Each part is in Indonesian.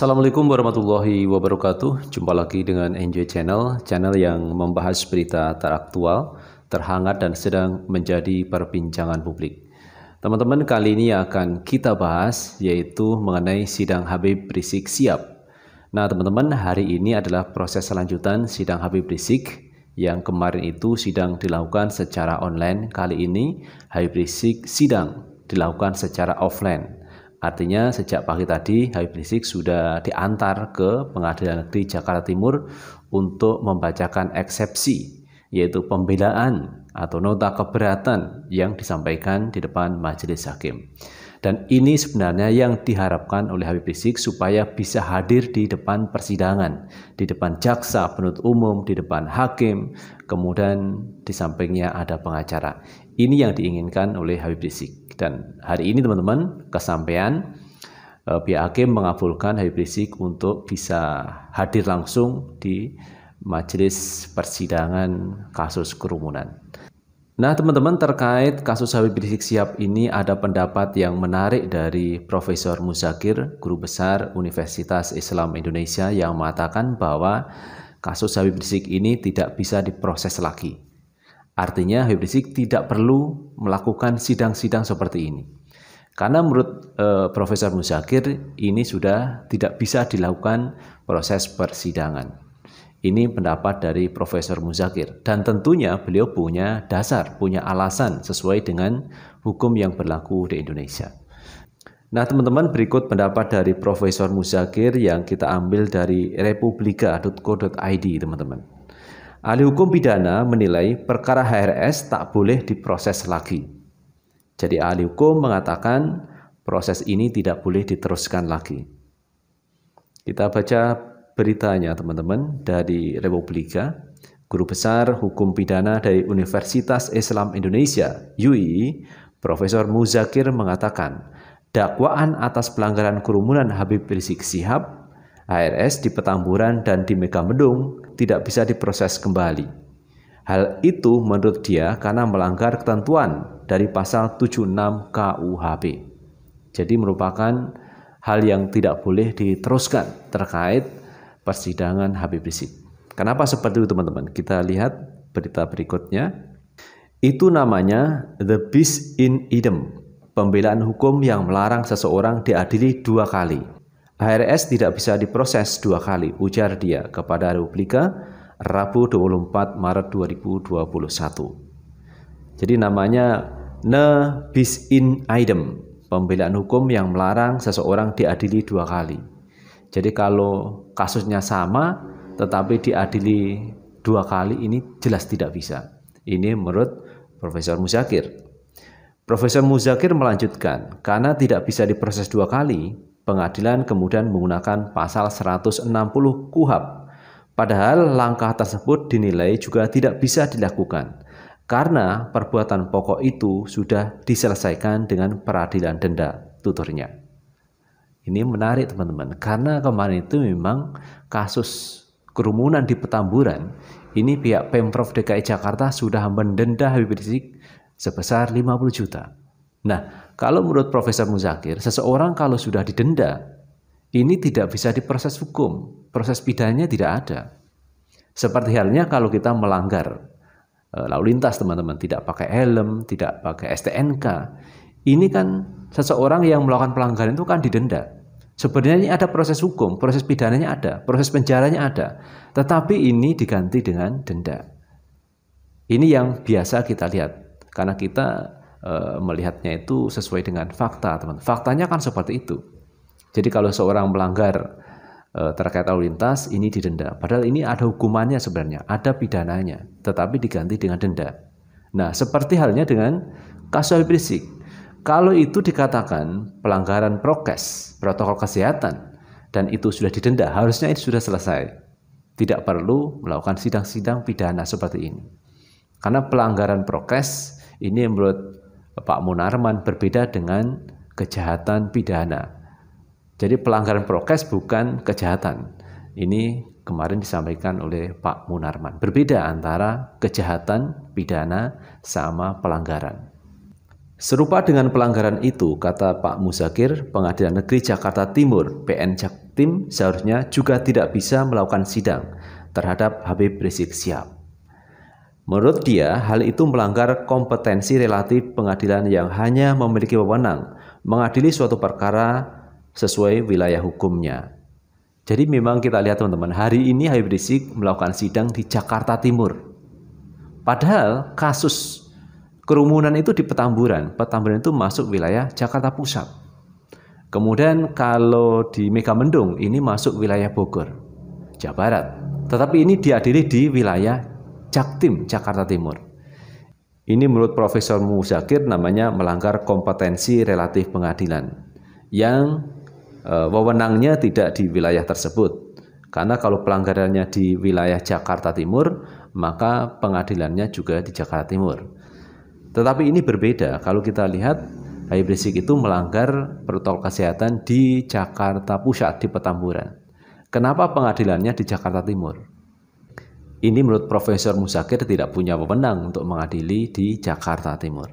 Assalamualaikum warahmatullahi wabarakatuh. Jumpa lagi dengan Enjoy Channel, channel yang membahas berita teraktual, terhangat dan sedang menjadi perbincangan publik. Teman-teman, kali ini akan kita bahas yaitu mengenai sidang Habib Rizik siap. Nah, teman-teman, hari ini adalah proses selanjutan sidang Habib Rizik yang kemarin itu sidang dilakukan secara online. Kali ini Habib Rizik sidang dilakukan secara offline. Artinya sejak pagi tadi Habib Rizik sudah diantar ke Pengadilan Negeri Jakarta Timur untuk membacakan eksepsi yaitu pembelaan atau nota keberatan yang disampaikan di depan majelis hakim. Dan ini sebenarnya yang diharapkan oleh Habib Rizik supaya bisa hadir di depan persidangan, di depan jaksa penuntut umum, di depan hakim, kemudian di sampingnya ada pengacara. Ini yang diinginkan oleh Habib Rizik. Dan hari ini teman-teman kesampaian eh, pihak hakim mengabulkan Habib Rizik untuk bisa hadir langsung di majelis persidangan kasus kerumunan. Nah, teman-teman terkait kasus Habib Rizik siap ini ada pendapat yang menarik dari Profesor Muzakir, guru besar Universitas Islam Indonesia yang mengatakan bahwa kasus Habib Rizik ini tidak bisa diproses lagi Artinya Habib Rizik tidak perlu melakukan sidang-sidang seperti ini. Karena menurut e, Profesor Muzakir ini sudah tidak bisa dilakukan proses persidangan. Ini pendapat dari Profesor Muzakir dan tentunya beliau punya dasar, punya alasan sesuai dengan hukum yang berlaku di Indonesia. Nah, teman-teman, berikut pendapat dari Profesor Muzakir yang kita ambil dari republika.co.id, teman-teman. Ahli hukum pidana menilai perkara HRS tak boleh diproses lagi. Jadi ahli hukum mengatakan proses ini tidak boleh diteruskan lagi. Kita baca beritanya teman-teman dari Republika. Guru Besar Hukum Pidana dari Universitas Islam Indonesia, UI, Profesor Muzakir mengatakan, dakwaan atas pelanggaran kerumunan Habib Rizik Sihab ARS di Petamburan dan di Megamendung tidak bisa diproses kembali. Hal itu menurut dia karena melanggar ketentuan dari pasal 76 KUHP. Jadi merupakan hal yang tidak boleh diteruskan terkait persidangan Habib Rizik. Kenapa seperti itu teman-teman? Kita lihat berita berikutnya. Itu namanya The Beast in Idem, pembelaan hukum yang melarang seseorang diadili dua kali HRS tidak bisa diproses dua kali, ujar dia kepada Republika Rabu 24 Maret 2021. Jadi namanya ne bis in idem, pembelaan hukum yang melarang seseorang diadili dua kali. Jadi kalau kasusnya sama tetapi diadili dua kali ini jelas tidak bisa. Ini menurut Profesor Muzakir. Profesor Muzakir melanjutkan, karena tidak bisa diproses dua kali, Pengadilan kemudian menggunakan pasal 160 KUHAP. Padahal langkah tersebut dinilai juga tidak bisa dilakukan karena perbuatan pokok itu sudah diselesaikan dengan peradilan denda, tuturnya. Ini menarik teman-teman, karena kemarin itu memang kasus kerumunan di Petamburan, ini pihak Pemprov DKI Jakarta sudah mendenda Habib Rizik sebesar 50 juta. Nah, kalau menurut Profesor Muzakir, seseorang kalau sudah didenda, ini tidak bisa diproses hukum. Proses pidananya tidak ada. Seperti halnya kalau kita melanggar eh, lalu lintas teman-teman, tidak pakai helm, tidak pakai STNK. Ini kan seseorang yang melakukan pelanggaran itu kan didenda. Sebenarnya ada proses hukum, proses pidananya ada, proses penjaranya ada. Tetapi ini diganti dengan denda. Ini yang biasa kita lihat. Karena kita Eh, melihatnya itu sesuai dengan fakta, teman. Faktanya kan seperti itu. Jadi kalau seorang melanggar eh, terkait lalu lintas, ini didenda. Padahal ini ada hukumannya sebenarnya, ada pidananya, tetapi diganti dengan denda. Nah, seperti halnya dengan kasus berisik, Kalau itu dikatakan pelanggaran prokes, protokol kesehatan, dan itu sudah didenda, harusnya itu sudah selesai tidak perlu melakukan sidang-sidang pidana seperti ini. Karena pelanggaran prokes ini menurut Pak Munarman berbeda dengan kejahatan pidana. Jadi pelanggaran prokes bukan kejahatan. Ini kemarin disampaikan oleh Pak Munarman. Berbeda antara kejahatan pidana sama pelanggaran. Serupa dengan pelanggaran itu, kata Pak Muzakir, Pengadilan Negeri Jakarta Timur (PN Jaktim) seharusnya juga tidak bisa melakukan sidang terhadap Habib Rizik Siap. Menurut dia, hal itu melanggar kompetensi relatif pengadilan yang hanya memiliki wewenang mengadili suatu perkara sesuai wilayah hukumnya. Jadi memang kita lihat teman-teman, hari ini Habib Rizik melakukan sidang di Jakarta Timur. Padahal kasus kerumunan itu di Petamburan. Petamburan itu masuk wilayah Jakarta Pusat. Kemudian kalau di Megamendung ini masuk wilayah Bogor, Jawa Barat. Tetapi ini diadili di wilayah Jaktim Jakarta Timur. Ini menurut Profesor Muzakir namanya melanggar kompetensi relatif pengadilan yang e, wewenangnya tidak di wilayah tersebut. Karena kalau pelanggarannya di wilayah Jakarta Timur, maka pengadilannya juga di Jakarta Timur. Tetapi ini berbeda kalau kita lihat Habib Rizik itu melanggar protokol kesehatan di Jakarta Pusat di Petamburan. Kenapa pengadilannya di Jakarta Timur? Ini menurut Profesor Musakir tidak punya pemenang untuk mengadili di Jakarta Timur.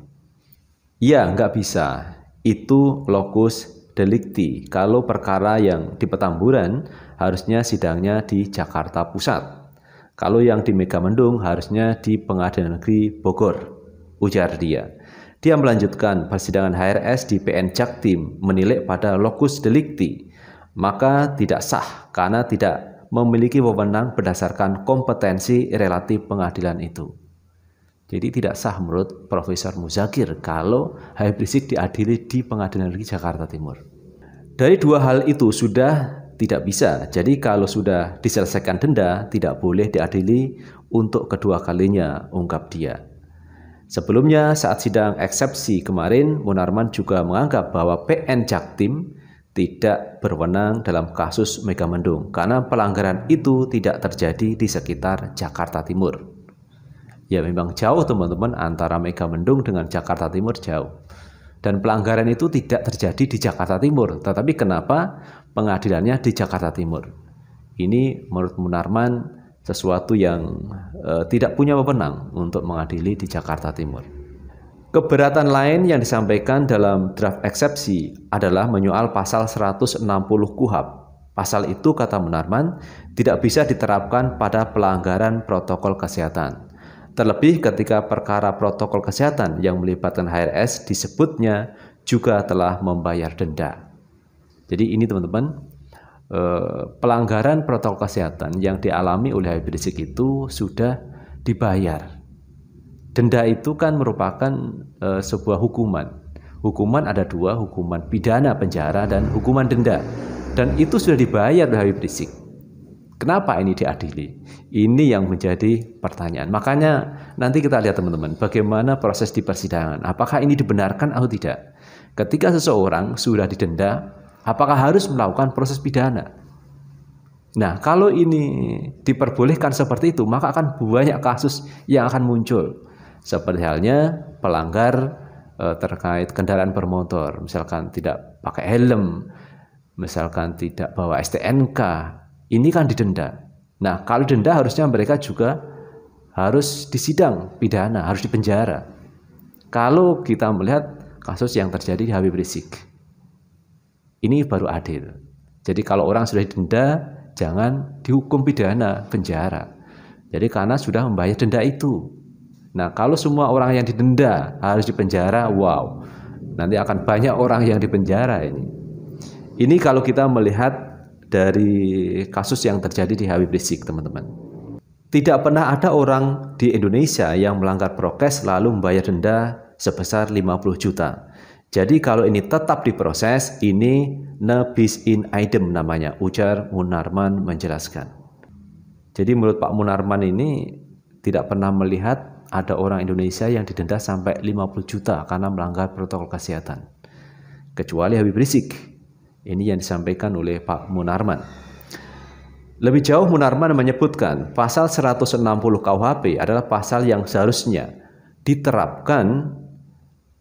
Ya, nggak bisa. Itu lokus delikti. Kalau perkara yang di Petamburan harusnya sidangnya di Jakarta Pusat. Kalau yang di Megamendung harusnya di Pengadilan Negeri Bogor, ujar dia. Dia melanjutkan persidangan HRS di PN Jaktim menilai pada lokus delikti, maka tidak sah karena tidak memiliki wewenang berdasarkan kompetensi relatif pengadilan itu. Jadi tidak sah menurut Profesor Muzakir kalau Habib Rizik diadili di Pengadilan Negeri Jakarta Timur. Dari dua hal itu sudah tidak bisa. Jadi kalau sudah diselesaikan denda, tidak boleh diadili untuk kedua kalinya, ungkap dia. Sebelumnya saat sidang eksepsi kemarin, Munarman juga menganggap bahwa PN Jaktim tidak berwenang dalam kasus Megamendung karena pelanggaran itu tidak terjadi di sekitar Jakarta Timur. Ya memang jauh teman-teman antara Megamendung dengan Jakarta Timur jauh. Dan pelanggaran itu tidak terjadi di Jakarta Timur, tetapi kenapa pengadilannya di Jakarta Timur? Ini menurut Munarman sesuatu yang e, tidak punya wewenang untuk mengadili di Jakarta Timur. Keberatan lain yang disampaikan dalam draft eksepsi adalah menyoal pasal 160 KUHAP. Pasal itu, kata Munarman, tidak bisa diterapkan pada pelanggaran protokol kesehatan. Terlebih ketika perkara protokol kesehatan yang melibatkan HRS disebutnya juga telah membayar denda. Jadi ini teman-teman, eh, pelanggaran protokol kesehatan yang dialami oleh Habib Rizik itu sudah dibayar denda itu kan merupakan e, sebuah hukuman. Hukuman ada dua, hukuman pidana penjara dan hukuman denda. Dan itu sudah dibayar oleh Habib Rizik. Kenapa ini diadili? Ini yang menjadi pertanyaan. Makanya nanti kita lihat teman-teman bagaimana proses di persidangan. Apakah ini dibenarkan atau tidak? Ketika seseorang sudah didenda, apakah harus melakukan proses pidana? Nah, kalau ini diperbolehkan seperti itu, maka akan banyak kasus yang akan muncul. Seperti halnya pelanggar uh, terkait kendaraan bermotor, misalkan tidak pakai helm, misalkan tidak bawa STNK, ini kan didenda. Nah, kalau denda harusnya mereka juga harus disidang pidana, harus dipenjara. Kalau kita melihat kasus yang terjadi di Habib Rizik, ini baru adil. Jadi kalau orang sudah didenda, jangan dihukum pidana penjara. Jadi karena sudah membayar denda itu. Nah, kalau semua orang yang didenda harus dipenjara, wow. Nanti akan banyak orang yang dipenjara ini. Ini kalau kita melihat dari kasus yang terjadi di Habib Rizik, teman-teman. Tidak pernah ada orang di Indonesia yang melanggar prokes lalu membayar denda sebesar 50 juta. Jadi kalau ini tetap diproses, ini nebis in item namanya, ujar Munarman menjelaskan. Jadi menurut Pak Munarman ini tidak pernah melihat ada orang Indonesia yang didenda sampai 50 juta karena melanggar protokol kesehatan. Kecuali Habib Rizik. Ini yang disampaikan oleh Pak Munarman. Lebih jauh Munarman menyebutkan pasal 160 KUHP adalah pasal yang seharusnya diterapkan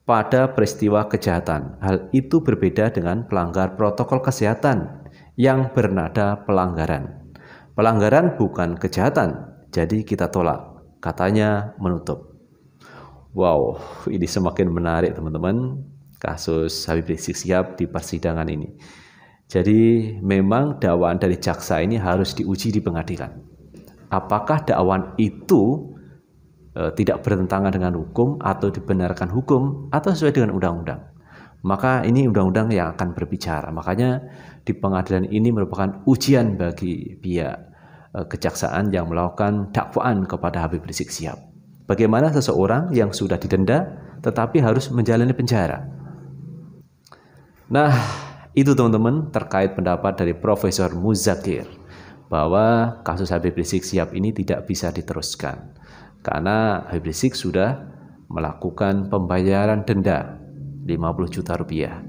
pada peristiwa kejahatan. Hal itu berbeda dengan pelanggar protokol kesehatan yang bernada pelanggaran. Pelanggaran bukan kejahatan, jadi kita tolak katanya menutup. Wow, ini semakin menarik teman-teman kasus Habib Rizik Sihab di persidangan ini. Jadi memang dakwaan dari jaksa ini harus diuji di pengadilan. Apakah dakwaan itu e, tidak bertentangan dengan hukum atau dibenarkan hukum atau sesuai dengan undang-undang? maka ini undang-undang yang akan berbicara. Makanya di pengadilan ini merupakan ujian bagi pihak Eh, kejaksaan yang melakukan dakwaan kepada Habib Rizik Sihab. Bagaimana seseorang yang sudah didenda tetapi harus menjalani penjara? Nah, itu teman-teman terkait pendapat dari Profesor Muzakir bahwa kasus Habib Rizik Sihab ini tidak bisa diteruskan karena Habib Rizik sudah melakukan pembayaran denda 50 juta rupiah.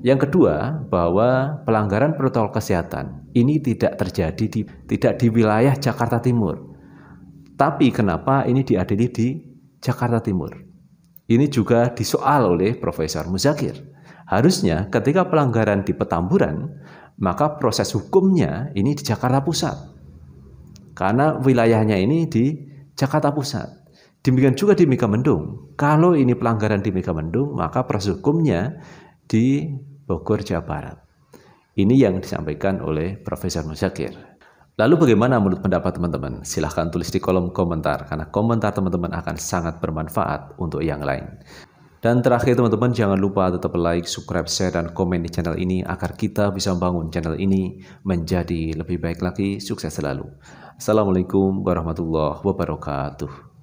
Yang kedua, bahwa pelanggaran protokol kesehatan ini tidak terjadi di tidak di wilayah Jakarta Timur. Tapi kenapa ini diadili di Jakarta Timur? Ini juga disoal oleh Profesor Muzakir. Harusnya ketika pelanggaran di Petamburan, maka proses hukumnya ini di Jakarta Pusat. Karena wilayahnya ini di Jakarta Pusat. Demikian juga di Megamendung. Kalau ini pelanggaran di Megamendung, maka proses hukumnya di Bogor, Jawa Barat. Ini yang disampaikan oleh Profesor Musyakir. Lalu bagaimana menurut pendapat teman-teman? Silahkan tulis di kolom komentar, karena komentar teman-teman akan sangat bermanfaat untuk yang lain. Dan terakhir teman-teman, jangan lupa tetap like, subscribe, share, dan komen di channel ini agar kita bisa membangun channel ini menjadi lebih baik lagi. Sukses selalu. Assalamualaikum warahmatullahi wabarakatuh.